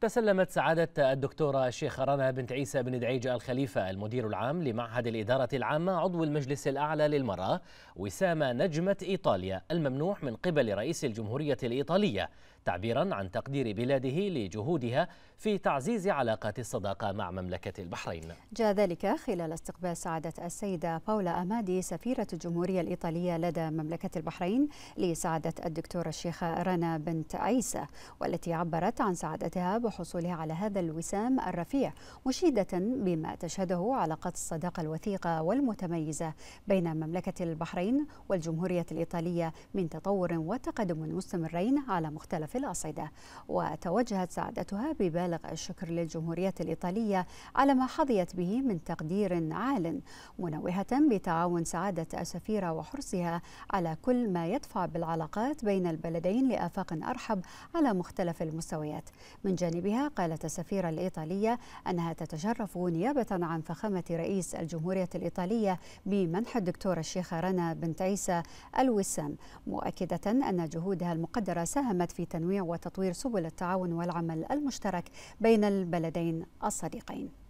تسلمت سعادة الدكتورة الشيخة رنا بنت عيسى بن دعيج الخليفة المدير العام لمعهد الإدارة العامة عضو المجلس الأعلى للمرأة وسام نجمة إيطاليا الممنوح من قبل رئيس الجمهورية الإيطالية تعبيرا عن تقدير بلاده لجهودها في تعزيز علاقات الصداقة مع مملكة البحرين جاء ذلك خلال استقبال سعادة السيدة باولا أمادي سفيرة الجمهورية الإيطالية لدى مملكة البحرين لسعادة الدكتورة الشيخة رنا بنت عيسى والتي عبرت عن سعادتها بحصولها على هذا الوسام الرفيع مشيدة بما تشهده علاقات الصداقة الوثيقة والمتميزة بين مملكة البحرين والجمهورية الإيطالية من تطور وتقدم مستمرين على مختلف في الأصعدة وتوجهت سعادتها ببالغ الشكر للجمهورية الإيطالية على ما حظيت به من تقدير عال منوهة بتعاون سعادة السفيرة وحرصها على كل ما يدفع بالعلاقات بين البلدين لآفاق أرحب على مختلف المستويات من جانبها قالت السفيرة الإيطالية أنها تتشرف نيابة عن فخامة رئيس الجمهورية الإيطالية بمنح الدكتورة الشيخة رنا بنت عيسى الوسام مؤكدة أن جهودها المقدرة ساهمت في تنويع تنويع وتطوير سبل التعاون والعمل المشترك بين البلدين الصديقين